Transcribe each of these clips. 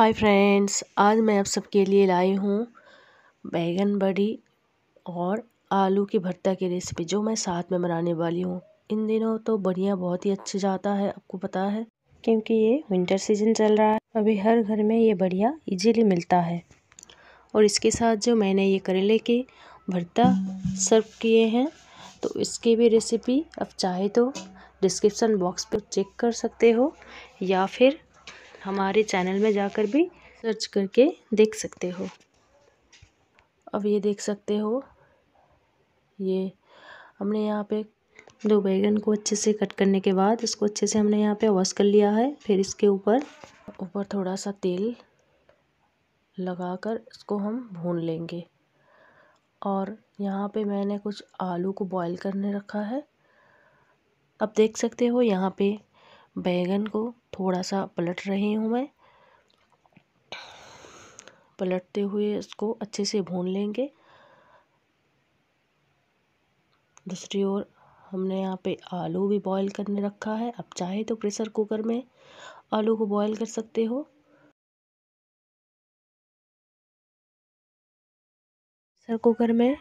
Hi friends आज मैं आप सबके लिए लाई हूँ बैगन बड़ी और आलू की भरता की रेसिपी जो मैं साथ में बनाने वाली हूँ इन दिनों तो बढ़िया बहुत ही अच्छे जाता है आपको पता है क्योंकि ये विंटर सीजन चल रहा है अभी हर घर में ये बढ़िया इजीली मिलता है और इसके साथ जो मैंने ये करेले के भरता सर्व किए हैं तो इसकी भी रेसिपी आप चाहे तो डिस्क्रिप्सन बॉक्स पर चेक कर सकते हो या फिर हमारे चैनल में जाकर भी सर्च करके देख सकते हो अब ये देख सकते हो ये हमने यहाँ पे दो बैगन को अच्छे से कट करने के बाद इसको अच्छे से हमने यहाँ पे वॉश कर लिया है फिर इसके ऊपर ऊपर थोड़ा सा तेल लगाकर इसको हम भून लेंगे और यहाँ पे मैंने कुछ आलू को बॉईल करने रखा है अब देख सकते हो यहाँ पे बैंगन को थोड़ा सा पलट रही हूँ मैं पलटते हुए इसको अच्छे से भून लेंगे दूसरी ओर हमने यहाँ पे आलू भी बॉईल करने रखा है आप चाहे तो प्रेशर कुकर में आलू को बॉईल कर सकते हो प्रेशर कुकर में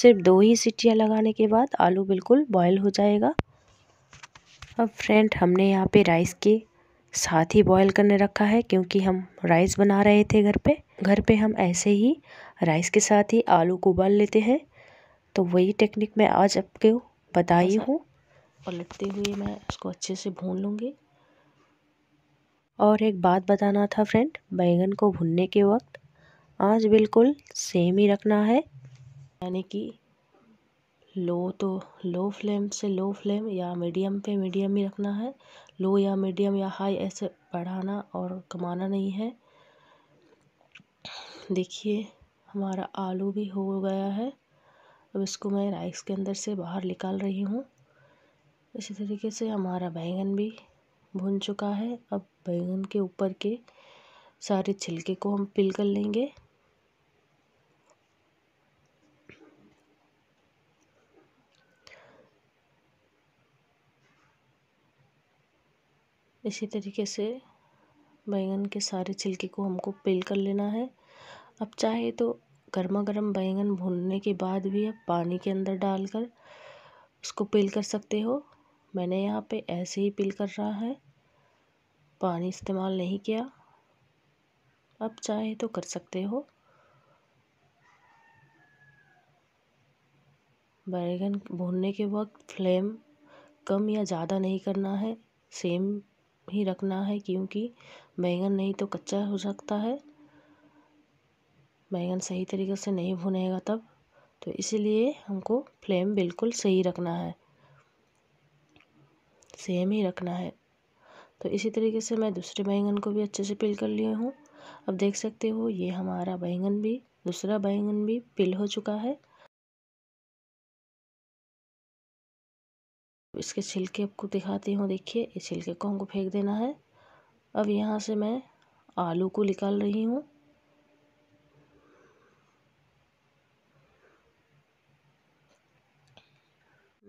सिर्फ दो ही सीटियाँ लगाने के बाद आलू बिल्कुल बॉईल हो जाएगा अब फ्रेंड हमने यहाँ पे राइस के साथ ही बॉईल करने रखा है क्योंकि हम राइस बना रहे थे घर पे घर पे हम ऐसे ही राइस के साथ ही आलू को उबाल लेते हैं तो वही टेक्निक मैं आज आपको बताई अच्छा। हूँ पलटते हुए मैं उसको अच्छे से भून लूँगी और एक बात बताना था फ्रेंड बैंगन को भुनने के वक्त आज बिल्कुल सेम ही रखना है यानी कि लो तो लो फ्लेम से लो फ्लेम या मीडियम पे मीडियम ही रखना है लो या मीडियम या हाई ऐसे बढ़ाना और कमाना नहीं है देखिए हमारा आलू भी हो गया है अब इसको मैं राइस के अंदर से बाहर निकाल रही हूँ इसी तरीके से हमारा बैंगन भी भुन चुका है अब बैंगन के ऊपर के सारे छिलके को हम पिल कर लेंगे इसी तरीके से बैंगन के सारे छिलके को हमको पेल कर लेना है अब चाहे तो गर्मा गर्म बैंगन भूनने के बाद भी आप पानी के अंदर डालकर उसको पेल कर सकते हो मैंने यहाँ पे ऐसे ही पेल कर रहा है पानी इस्तेमाल नहीं किया आप चाहे तो कर सकते हो बैंगन भूनने के वक्त फ्लेम कम या ज़्यादा नहीं करना है सेम ही रखना है क्योंकि बैंगन नहीं तो कच्चा हो सकता है बैंगन सही तरीके से नहीं भुनेगा तब तो इसीलिए हमको फ्लेम बिल्कुल सही रखना है सेम ही रखना है तो इसी तरीके से मैं दूसरे बैंगन को भी अच्छे से पिल कर लिए हूँ अब देख सकते हो ये हमारा बैंगन भी दूसरा बैंगन भी पिल हो चुका है इसके छिलके आपको दिखाती हूँ देखिए इस छिलके को हमको फेंक देना है अब यहाँ से मैं आलू को निकाल रही हूँ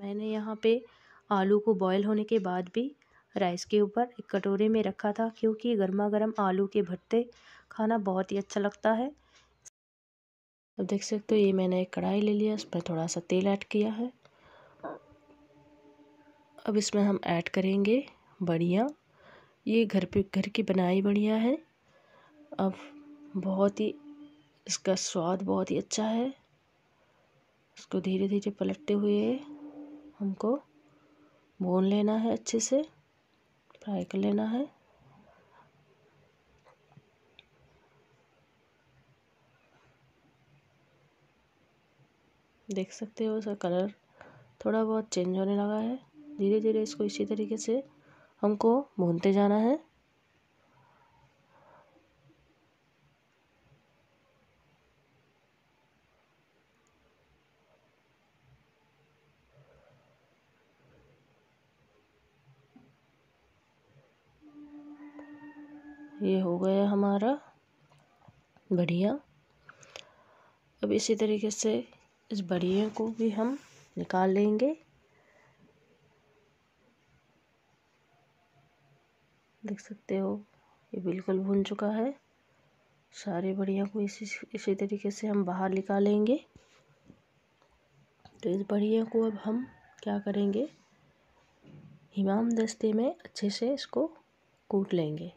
मैंने यहाँ पे आलू को बॉईल होने के बाद भी राइस के ऊपर एक कटोरे में रखा था क्योंकि गर्मा गर्म आलू के भट्टे खाना बहुत ही अच्छा लगता है अब देख सकते हो ये मैंने एक कढ़ाई ले लिया पर थोड़ा सा तेल ऐड किया है अब इसमें हम ऐड करेंगे बढ़िया ये घर पे घर की बनाई बढ़िया है अब बहुत ही इसका स्वाद बहुत ही अच्छा है इसको धीरे धीरे पलटते हुए हमको भून लेना है अच्छे से फ्राई कर लेना है देख सकते हो इसका कलर थोड़ा बहुत चेंज होने लगा है धीरे धीरे इसको इसी तरीके से हमको भूनते जाना है ये हो गया हमारा बढ़िया अब इसी तरीके से इस बढ़िया को भी हम निकाल लेंगे देख सकते हो ये बिल्कुल भुन चुका है सारे बढ़िया को इसी इसी तरीके से हम बाहर निकालेंगे तो इस बढ़िया को अब हम क्या करेंगे हिमाम दस्ते में अच्छे से इसको कूट लेंगे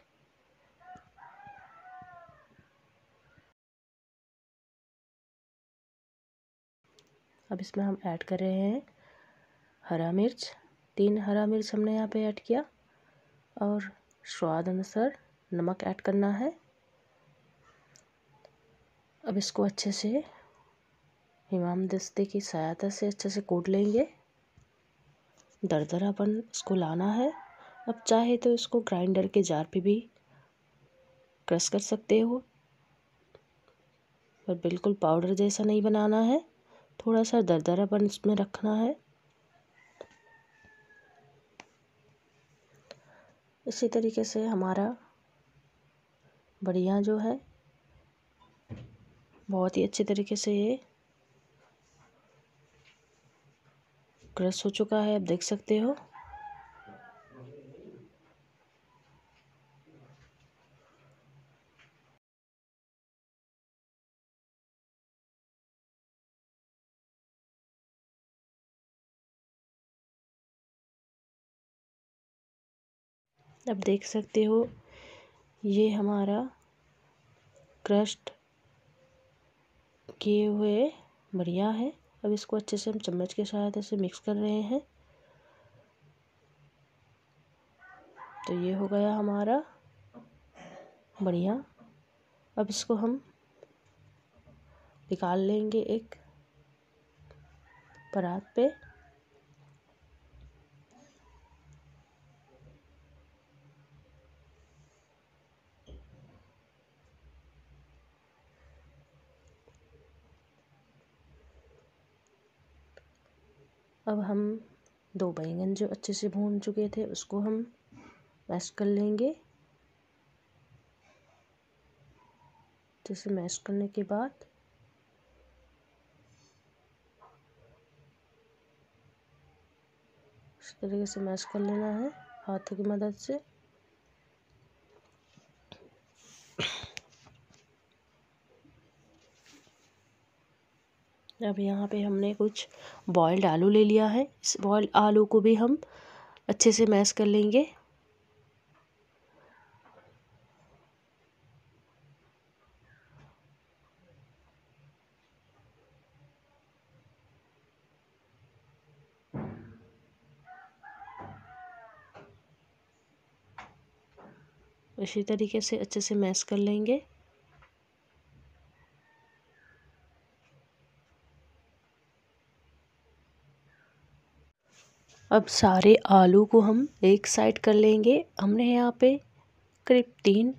अब इसमें हम ऐड कर रहे हैं हरा मिर्च तीन हरा मिर्च हमने यहाँ पे ऐड किया और स्वाद अनुसार नमक ऐड करना है अब इसको अच्छे से इमाम दस्ते की सहायता से अच्छे से कूट लेंगे दरदरापन इसको लाना है अब चाहे तो इसको ग्राइंडर के जार पे भी क्रश कर सकते हो पर बिल्कुल पाउडर जैसा नहीं बनाना है थोड़ा सा दरदरापन इसमें रखना है इसी तरीके से हमारा बढ़िया जो है बहुत ही अच्छे तरीके से ये क्रश हो चुका है आप देख सकते हो अब देख सकते हो ये हमारा क्रस्ट किए हुए बढ़िया है अब इसको अच्छे से हम चम्मच के सहायता ऐसे मिक्स कर रहे हैं तो ये हो गया हमारा बढ़िया अब इसको हम निकाल लेंगे एक परात पे अब हम दो बैंगन जो अच्छे से भून चुके थे उसको हम मैश कर लेंगे जैसे मैश करने के बाद इस तरीके से मैश कर लेना है हाथ की मदद से अब यहाँ पे हमने कुछ बॉयल्ड आलू ले लिया है इस बॉयल्ड आलू को भी हम अच्छे से मैश कर लेंगे इसी तरीके से अच्छे से मैश कर लेंगे अब सारे आलू को हम एक साइड कर लेंगे हमने यहाँ पे करीब तीन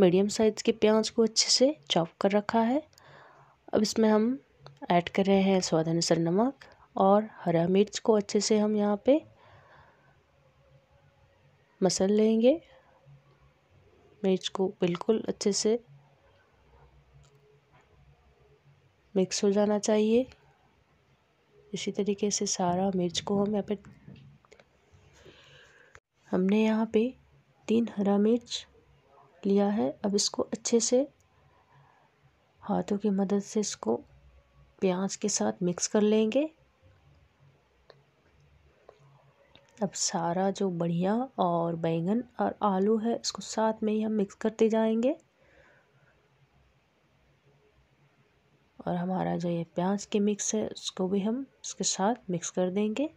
मीडियम साइज़ के प्याज को अच्छे से चॉप कर रखा है अब इसमें हम ऐड कर रहे हैं स्वाद अनुसार नमक और हरा मिर्च को अच्छे से हम यहाँ पे मसल लेंगे मिर्च को बिल्कुल अच्छे से मिक्स हो जाना चाहिए इसी तरीके से सारा मिर्च को हम यहाँ पे हमने यहाँ पे तीन हरा मिर्च लिया है अब इसको अच्छे से हाथों की मदद से इसको प्याज के साथ मिक्स कर लेंगे अब सारा जो बढ़िया और बैंगन और आलू है इसको साथ में ही हम मिक्स करते जाएंगे और हमारा जो ये प्याज के मिक्स है उसको भी हम इसके साथ मिक्स कर देंगे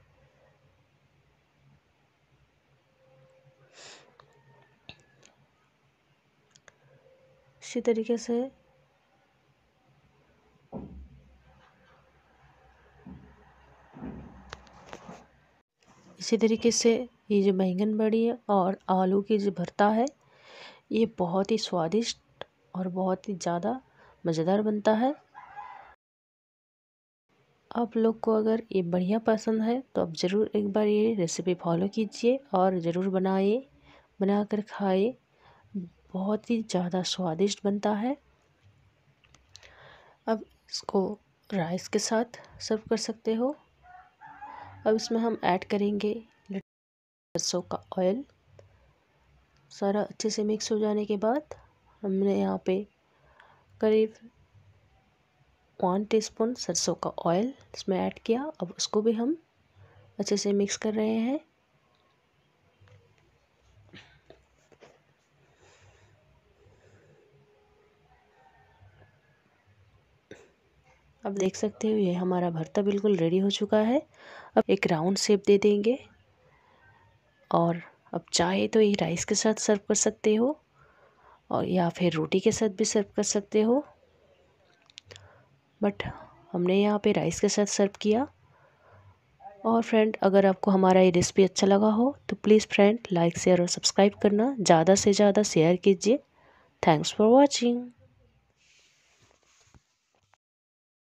अच्छी तरीके से इसी तरीके से ये जो बैंगन बड़ी है और आलू की जो भरता है ये बहुत ही स्वादिष्ट और बहुत ही ज़्यादा मज़ेदार बनता है आप लोग को अगर ये बढ़िया पसंद है तो आप ज़रूर एक बार ये रेसिपी फॉलो कीजिए और ज़रूर बनाइए बना कर खाए बहुत ही ज़्यादा स्वादिष्ट बनता है अब इसको राइस के साथ सर्व कर सकते हो अब इसमें हम ऐड करेंगे सरसों का ऑयल सारा अच्छे से मिक्स हो जाने के बाद हमने यहाँ पे करीब वन टीस्पून सरसों का ऑयल इसमें ऐड किया अब उसको भी हम अच्छे से मिक्स कर रहे हैं अब देख सकते हो ये हमारा भरता बिल्कुल रेडी हो चुका है अब एक राउंड शेप दे देंगे और अब चाहे तो ये राइस के साथ सर्व कर सकते हो और या फिर रोटी के साथ भी सर्व कर सकते हो बट हमने यहाँ पे राइस के साथ सर्व किया और फ्रेंड अगर आपको हमारा ये रेसिपी अच्छा लगा हो तो प्लीज़ फ्रेंड लाइक शेयर और सब्सक्राइब करना ज़्यादा से ज़्यादा शेयर कीजिए थैंक्स फॉर वॉचिंग